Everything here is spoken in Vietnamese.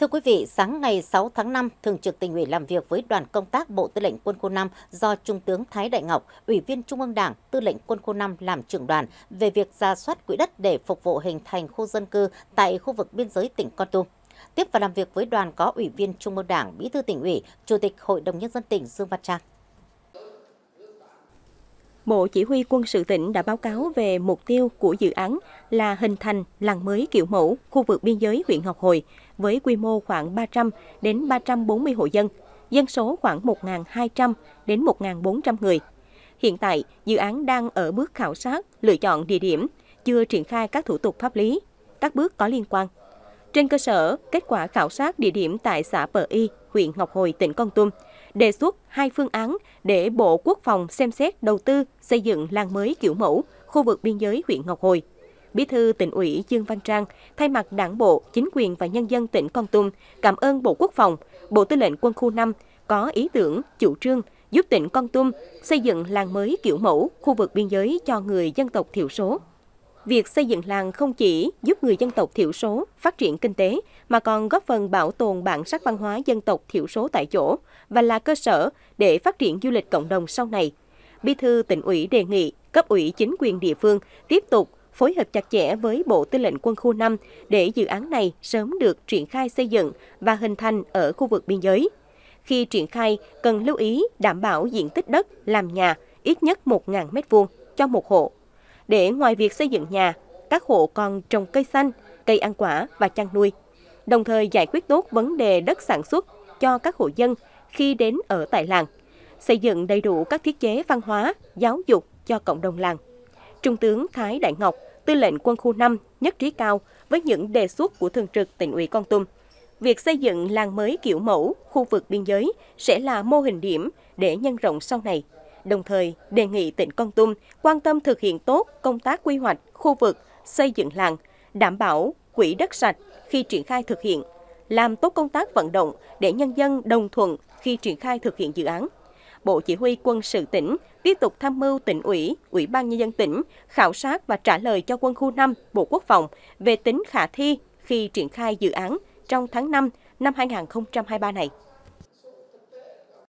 Thưa quý vị, sáng ngày 6 tháng 5, Thường trực tỉnh ủy làm việc với đoàn công tác Bộ Tư lệnh Quân khu 5 do Trung tướng Thái Đại Ngọc, Ủy viên Trung ương Đảng, Tư lệnh Quân khu 5 làm trưởng đoàn về việc ra soát quỹ đất để phục vụ hình thành khu dân cư tại khu vực biên giới tỉnh Con Tum. Tiếp và làm việc với đoàn có Ủy viên Trung ương Đảng, Bí thư tỉnh ủy, Chủ tịch Hội đồng Nhân dân tỉnh Dương Văn Trang. Bộ Chỉ huy quân sự tỉnh đã báo cáo về mục tiêu của dự án là hình thành làng mới kiểu mẫu khu vực biên giới huyện Ngọc Hồi với quy mô khoảng 300 đến 340 hộ dân, dân số khoảng 1.200 đến 1.400 người. Hiện tại, dự án đang ở bước khảo sát, lựa chọn địa điểm, chưa triển khai các thủ tục pháp lý, các bước có liên quan. Trên cơ sở kết quả khảo sát địa điểm tại xã Bờ Y, huyện Ngọc Hồi, tỉnh Con Tum, đề xuất hai phương án để Bộ Quốc phòng xem xét đầu tư xây dựng làng mới kiểu mẫu khu vực biên giới huyện Ngọc Hồi. Bí thư tỉnh ủy Dương Văn Trang thay mặt Đảng bộ, chính quyền và nhân dân tỉnh Con Tum cảm ơn Bộ Quốc phòng, Bộ Tư lệnh Quân khu 5 có ý tưởng, chủ trương giúp tỉnh Con Tum xây dựng làng mới kiểu mẫu khu vực biên giới cho người dân tộc thiểu số việc xây dựng làng không chỉ giúp người dân tộc thiểu số phát triển kinh tế mà còn góp phần bảo tồn bản sắc văn hóa dân tộc thiểu số tại chỗ và là cơ sở để phát triển du lịch cộng đồng sau này. Bí thư tỉnh ủy đề nghị cấp ủy chính quyền địa phương tiếp tục phối hợp chặt chẽ với Bộ Tư lệnh Quân khu 5 để dự án này sớm được triển khai xây dựng và hình thành ở khu vực biên giới. Khi triển khai, cần lưu ý đảm bảo diện tích đất làm nhà ít nhất 1.000 m2 cho một hộ để ngoài việc xây dựng nhà, các hộ còn trồng cây xanh, cây ăn quả và chăn nuôi, đồng thời giải quyết tốt vấn đề đất sản xuất cho các hộ dân khi đến ở tại làng, xây dựng đầy đủ các thiết chế văn hóa, giáo dục cho cộng đồng làng. Trung tướng Thái Đại Ngọc, tư lệnh quân khu 5 nhất trí cao với những đề xuất của Thường trực tỉnh ủy Con Tum. Việc xây dựng làng mới kiểu mẫu, khu vực biên giới sẽ là mô hình điểm để nhân rộng sau này đồng thời đề nghị tỉnh Con Tum quan tâm thực hiện tốt công tác quy hoạch, khu vực, xây dựng làng, đảm bảo quỹ đất sạch khi triển khai thực hiện, làm tốt công tác vận động để nhân dân đồng thuận khi triển khai thực hiện dự án. Bộ Chỉ huy quân sự tỉnh tiếp tục tham mưu tỉnh ủy, ủy ban nhân dân tỉnh khảo sát và trả lời cho quân khu 5, Bộ Quốc phòng về tính khả thi khi triển khai dự án trong tháng 5 năm 2023 này.